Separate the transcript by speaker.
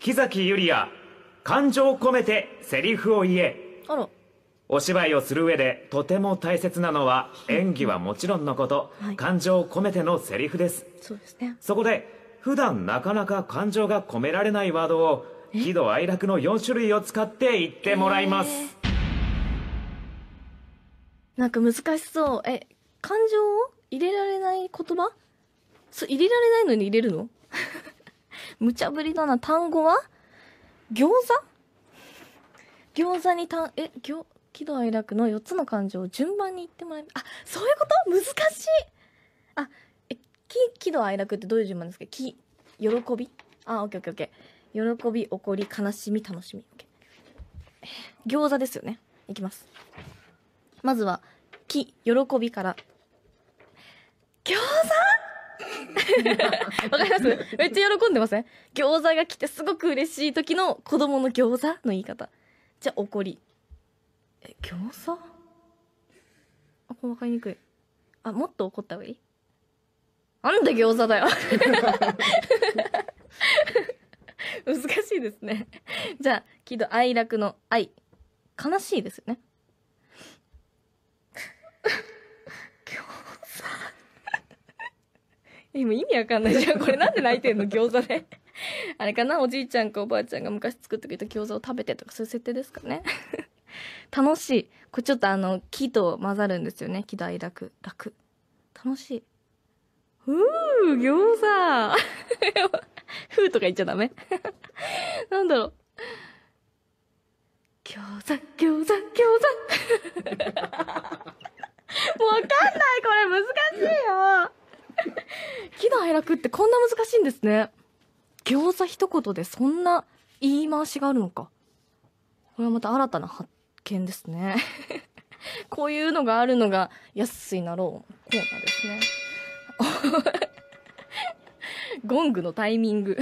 Speaker 1: 木崎ゆりや感情を込めてセリフを言えあらお芝居をする上でとても大切なのは演技はもちろんのこと、はい、感情を込めてのセリフですそうですねそこで普段なかなか感情が込められないワードを喜怒哀楽の4種類を使って言ってもらいます、え
Speaker 2: ー、なんか難しそうえ感情を入れられない言葉そ入れられないのに入れるの無茶ぶりだな。単語は餃子餃子にたん、え、餃、喜怒哀楽の4つの感情を順番に言ってもらえあ、そういうこと難しいあ、え、き、喜怒哀楽ってどういう順番ですかき、喜びあ、オッケーオッケーオッケー。喜び、怒り、悲しみ、楽しみ。餃子ですよね。いきます。まずは、き、喜びから。わかりますめっちゃ喜んでません、ね、餃子が来てすごく嬉しい時の子供の餃子の言い方。じゃあ怒り。え、餃子あ、これわかりにくい。あ、もっと怒った方がいいなんで餃子だよ 難しいですね。じゃあ、喜怒哀楽の愛。悲しいですよね。も意味わかんないじゃん。これなんで泣いてんの餃子で。あれかなおじいちゃんかおばあちゃんが昔作ってくれた餃子を食べてとかそういう設定ですかね。楽しい。これちょっとあの、木と混ざるんですよね。木大楽。楽。楽しい。ふぅ、餃子 ふぅとか言っちゃダメなんだろう。餃子、餃子、餃子もうわかんないこれ難しいよ喜怒哀楽ってこんな難しいんですね餃子一言でそんな言い回しがあるのかこれはまた新たな発見ですね こういうのがあるのが安いなろうコーナーですね ゴングのタイミング